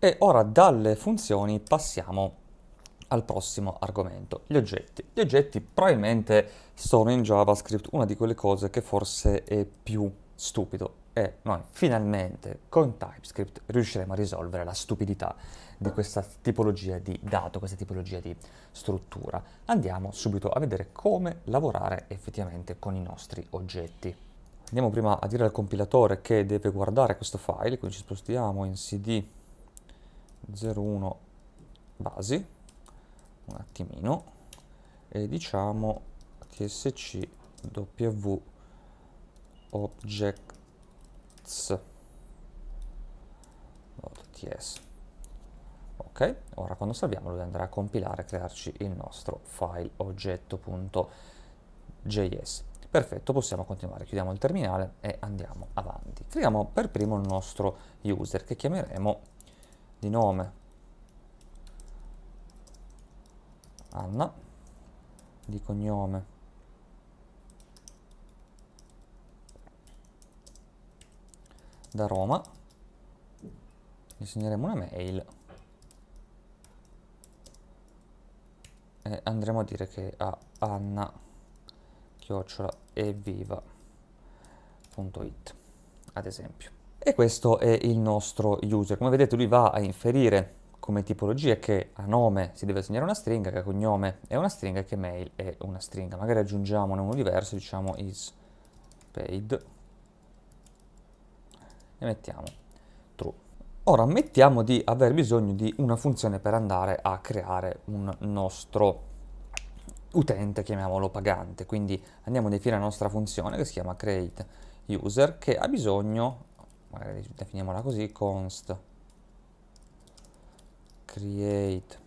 E ora dalle funzioni passiamo al prossimo argomento, gli oggetti. Gli oggetti probabilmente sono in JavaScript una di quelle cose che forse è più stupido e noi finalmente con TypeScript riusciremo a risolvere la stupidità di questa tipologia di dato, questa tipologia di struttura. Andiamo subito a vedere come lavorare effettivamente con i nostri oggetti. Andiamo prima a dire al compilatore che deve guardare questo file, quindi ci spostiamo in cd 01 basi un attimino e diciamo che scw objects .ts. ok ora quando salviamo lui andrà a compilare e crearci il nostro file oggetto.js perfetto possiamo continuare chiudiamo il terminale e andiamo avanti creiamo per primo il nostro user che chiameremo di nome Anna, di cognome da Roma, gli segneremo una mail e andremo a dire che a Anna chiocciola evviva.it ad esempio e questo è il nostro user. Come vedete lui va a inferire come tipologia che a nome si deve assegnare una stringa, che a cognome è una stringa e che mail è una stringa. Magari aggiungiamone uno diverso, diciamo is paid e mettiamo true. Ora ammettiamo di aver bisogno di una funzione per andare a creare un nostro utente, chiamiamolo pagante. Quindi andiamo a definire la nostra funzione che si chiama create user che ha bisogno magari definiamola così, const create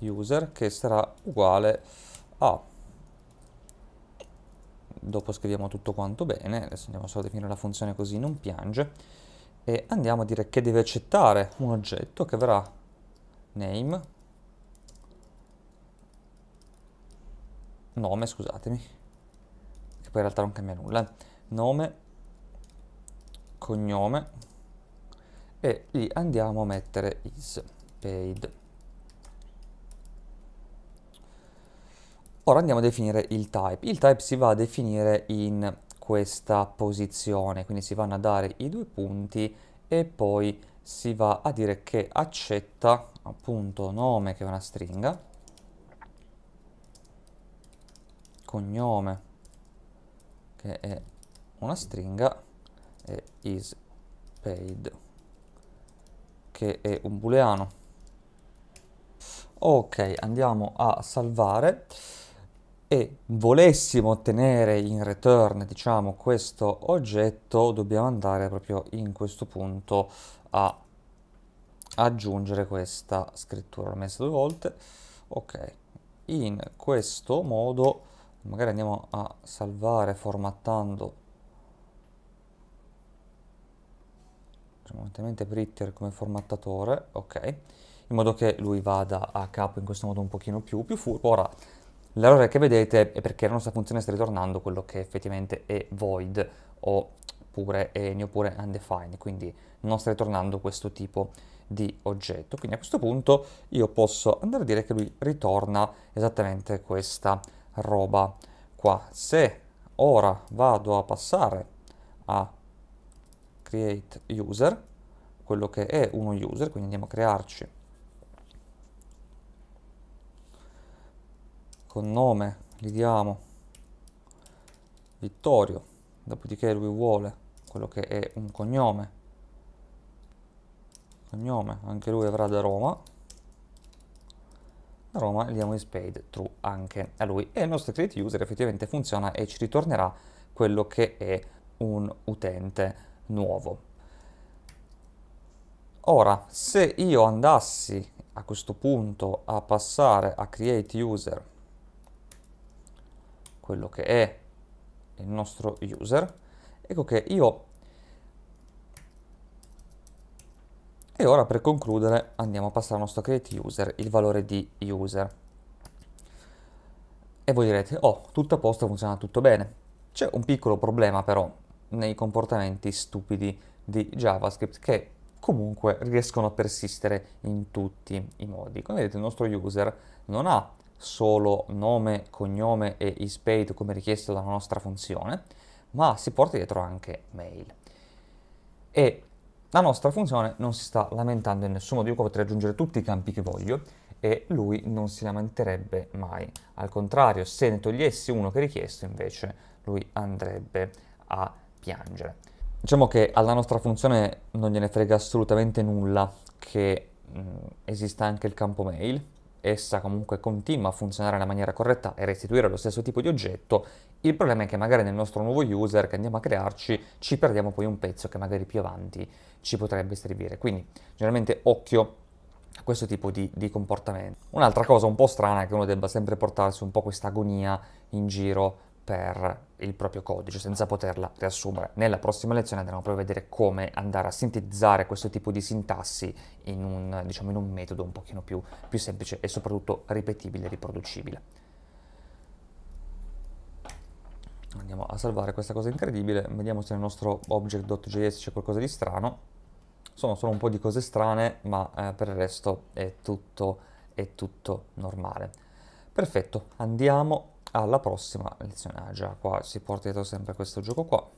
user che sarà uguale a dopo scriviamo tutto quanto bene adesso andiamo solo a definire la funzione così non piange e andiamo a dire che deve accettare un oggetto che avrà name nome scusatemi che poi in realtà non cambia nulla nome cognome e lì andiamo a mettere is paid. Ora andiamo a definire il type. Il type si va a definire in questa posizione, quindi si vanno a dare i due punti e poi si va a dire che accetta appunto nome che è una stringa, cognome che è una stringa e is che è un booleano ok andiamo a salvare e volessimo ottenere in return diciamo questo oggetto dobbiamo andare proprio in questo punto a aggiungere questa scrittura l'ho messa due volte ok in questo modo magari andiamo a salvare formattando facciamo Britter come formattatore, ok, in modo che lui vada a capo in questo modo un pochino più, più furbo. Ora, l'errore che vedete è perché la nostra funzione sta ritornando quello che effettivamente è void oppure any oppure undefined, quindi non sta ritornando questo tipo di oggetto. Quindi a questo punto io posso andare a dire che lui ritorna esattamente questa roba qua. Se ora vado a passare a create user, quello che è uno user, quindi andiamo a crearci con nome, gli diamo Vittorio, dopodiché lui vuole quello che è un cognome, cognome, anche lui avrà da Roma, da Roma gli diamo in spade true anche a lui e il nostro create user effettivamente funziona e ci ritornerà quello che è un utente nuovo. Ora, se io andassi a questo punto a passare a create user quello che è il nostro user, ecco che io e ora per concludere andiamo a passare al nostro create user il valore di user e voi direte oh tutto a posto funziona tutto bene c'è un piccolo problema però nei comportamenti stupidi di JavaScript che comunque riescono a persistere in tutti i modi. Come vedete il nostro user non ha solo nome, cognome e ispaid come richiesto dalla nostra funzione, ma si porta dietro anche mail. E la nostra funzione non si sta lamentando in nessun modo, io potrei aggiungere tutti i campi che voglio e lui non si lamenterebbe mai. Al contrario, se ne togliessi uno che è richiesto, invece lui andrebbe a piangere. Diciamo che alla nostra funzione non gliene frega assolutamente nulla che mh, mm, esista anche il campo mail, essa comunque continua a funzionare nella maniera corretta e restituire lo stesso tipo di oggetto, il problema è che magari nel nostro nuovo user che andiamo a crearci ci perdiamo poi un pezzo che magari più avanti ci potrebbe servire. Quindi generalmente occhio a questo tipo di, di comportamento. Un'altra cosa un po' strana è che uno debba sempre portarsi un po' questa agonia in giro per il proprio codice senza poterla riassumere. Nella prossima lezione andremo proprio a vedere come andare a sintetizzare questo tipo di sintassi in un, diciamo, in un metodo un pochino più, più semplice e soprattutto ripetibile e riproducibile. Andiamo a salvare questa cosa incredibile, vediamo se nel nostro object.js c'è qualcosa di strano. Sono solo un po' di cose strane, ma eh, per il resto è tutto, è tutto normale. Perfetto, andiamo alla prossima lezione. Ah già, qua si porta dietro sempre questo gioco qua.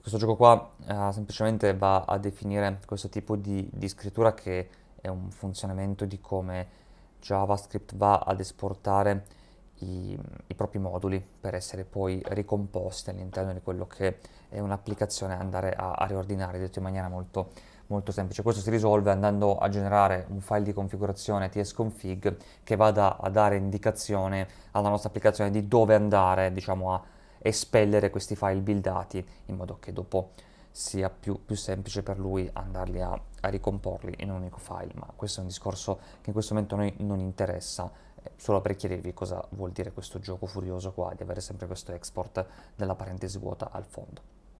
Questo gioco qua eh, semplicemente va a definire questo tipo di, di scrittura che è un funzionamento di come JavaScript va ad esportare i, i, propri moduli per essere poi ricomposti all'interno di quello che è un'applicazione andare a, a riordinare detto in maniera molto molto semplice. Questo si risolve andando a generare un file di configurazione tsconfig che vada a dare indicazione alla nostra applicazione di dove andare, diciamo, a espellere questi file buildati in modo che dopo sia più, più semplice per lui andarli a, a, ricomporli in un unico file, ma questo è un discorso che in questo momento a noi non interessa, eh, solo per chiedervi cosa vuol dire questo gioco furioso qua di avere sempre questo export della parentesi vuota al fondo.